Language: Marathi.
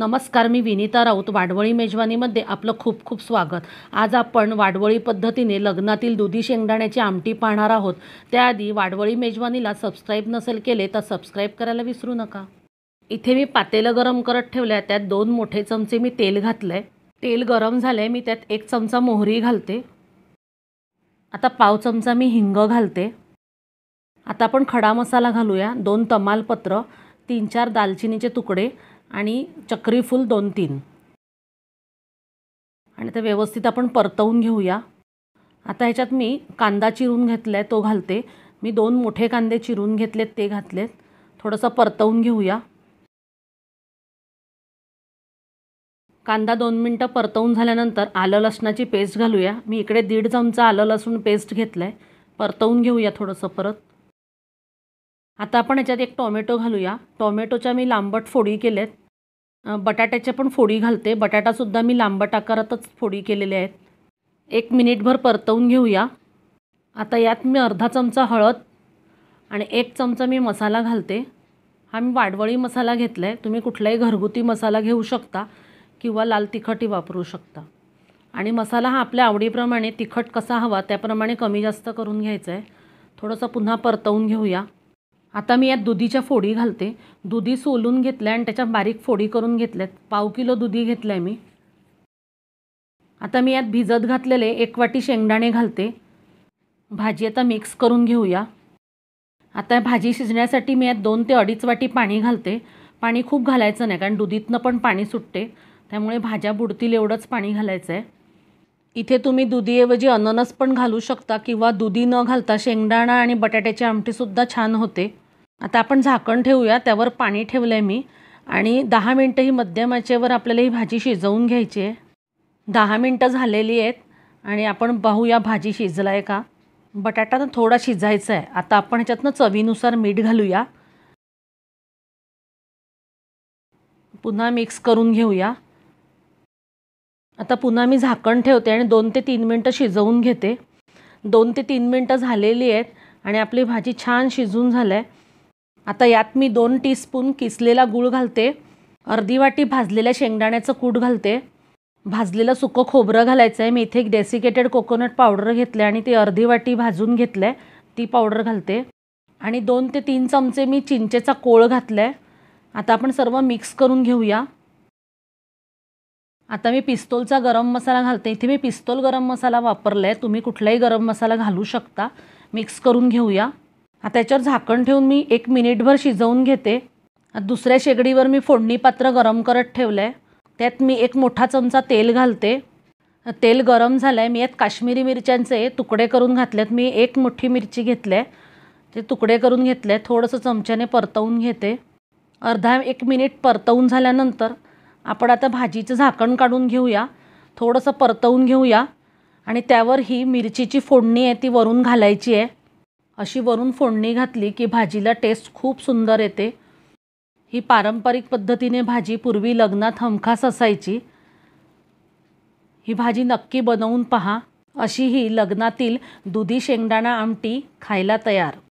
नमस्कार मी विनिता राऊत वाडवळी मेजवानीमध्ये आपलं खूप खूप स्वागत आज आपण वाडवळी पद्धतीने लग्नातील दुधी शेंगदाण्याची आमटी पाहणार आहोत त्याआधी वाडवळी मेजवानीला सबस्क्राईब नसेल केले तर सबस्क्राईब करायला विसरू नका इथे मी पातेलं गरम करत ठेवल्या त्यात दोन मोठे चमचे मी तेल घातलं आहे तेल गरम झाले मी त्यात एक चमचा मोहरी घालते आता पाव चमचा मी हिंग घालते आता आपण खडा मसाला घालूया दोन तमालपत्र तीन चार दालचिनीचे तुकडे आणि चक्रीफूल दोन तीन आणि ते व्यवस्थित आपण परतवून घेऊया आता ह्याच्यात मी कांदा चिरून घेतला आहे तो घालते मी दोन मोठे कांदे चिरून घेतलेत ते घातलेत थोडंसं परतवून घेऊया कांदा दोन मिनटं परतवून झाल्यानंतर आलं लसणाची पेस्ट घालूया मी इकडे दीड चमचा आलं लसूण पेस्ट घेतलं आहे परतवून घेऊया थोडंसं परत आता आपण याच्यात एक टॉमॅटो घालूया टॉमॅटोच्या मी लांबट फोडी केल्यात बटाट्याच्या पण फोडी घालते बटाटासुद्धा मी लांबट आकारातच फोडी केलेले आहेत एक मिनिटभर परतवून घेऊया आता यात मी अर्धा चमचा हळद आणि एक चमचा मी मसाला घालते हा मी वाडवळी मसाला घेतला आहे तुम्ही कुठलाही घरगुती मसाला घेऊ शकता किंवा लाल तिखटही वापरू शकता आणि मसाला हा आपल्या आवडीप्रमाणे तिखट कसा हवा त्याप्रमाणे कमी जास्त करून घ्यायचा आहे थोडंसं पुन्हा परतवून घेऊया आता मी यात दुधीच्या फोडी घालते दुधी सोलून घेतल्या आणि त्याच्या बारीक फोडी करून घेतल्यात पाव किलो दुधी घेतलं आहे मी आता मी यात भिजत घातलेले एक वाटी शेंगदाणे घालते भाजी आता मिक्स करून घेऊया आता भाजी शिजण्यासाठी मी यात दोन ते अडीच वाटी पाणी घालते पाणी खूप घालायचं नाही कारण दुधीतनं पण पाणी सुटते त्यामुळे भाज्या बुडतील एवढंच पाणी घालायचं आहे इथे तुम्ही दुधीऐवजी अननस पण घालू शकता किंवा दुधी न घालता शेंगदाणा आणि बटाट्याची आमटीसुद्धा छान होते आता आपण झाकण ठेवूया त्यावर पाणी ठेवलं आहे मी आणि दहा मिनटं ही मध्यम आचेवर आपल्याला ही भाजी शिजवून घ्यायची आहे दहा मिनटं झालेली आहेत आणि आपण पाहूया भाजी शिजला आहे का बटाटा थोडा शिजायचा आहे आता आपण ह्याच्यातनं चवीनुसार मीठ घालूया पुन्हा मिक्स करून घेऊया आता पुन्हा मी झाकण ठेवते आणि दोन ते तीन मिनटं शिजवून घेते दोन ते तीन मिनटं झालेली आहेत आणि आपली भाजी छान शिजून झालं आहे आता यात मी दोन टीस्पून किसलेला गूळ घालते अर्धी वाटी भाजलेल्या शेंगदाण्याचं कूट घालते भाजलेलं सुकं खोबरं घालायचं आहे मी इथे एक डेसिकेटेड कोकोनट पावडर घेतलं आहे आणि ती अर्धी वाटी भाजून घेतलं आहे ती पावडर घालते आणि दोन ते तीन चमचे मी चिंचेचा कोळ घातला आहे आता आपण सर्व मिक्स करून घेऊया आता मी पिस्तोलचा गरम मसाला घालते इथे मी पिस्तोल गरम मसाला वापरला आहे तुम्ही कुठलाही गरम मसाला घालू शकता मिक्स करून घेऊया आता त्याच्यावर झाकण ठेवून मी एक मिनिटभर शिजवून घेते दुसऱ्या शेगडीवर मी फोडणी पात्र गरम करत ठेवलं आहे त्यात मी एक मोठा चमचा तेल घालते तेल गरम झालं आहे मी यात काश्मीरी मिरच्यांचे तुकडे करून घातलेत मी एक मोठी मिरची घेतली आहे ते तुकडे करून घेतले थोडंसं चमच्याने परतवून घेते अर्धा एक मिनिट परतवून झाल्यानंतर आपण आता भाजीचं झाकण काढून घेऊया थोडंसं परतवून घेऊया आणि त्यावर ही मिरचीची फोडणी आहे ती वरून घालायची आहे अशी वरून फोडणी घातली की भाजीला टेस्ट खूप सुंदर येते ही पारंपरिक पद्धतीने भाजी पूर्वी लग्नात हमखास असायची ही भाजी नक्की बनवून पहा अशी ही लग्नातील दुधी शेंगदाणा आमटी खायला तयार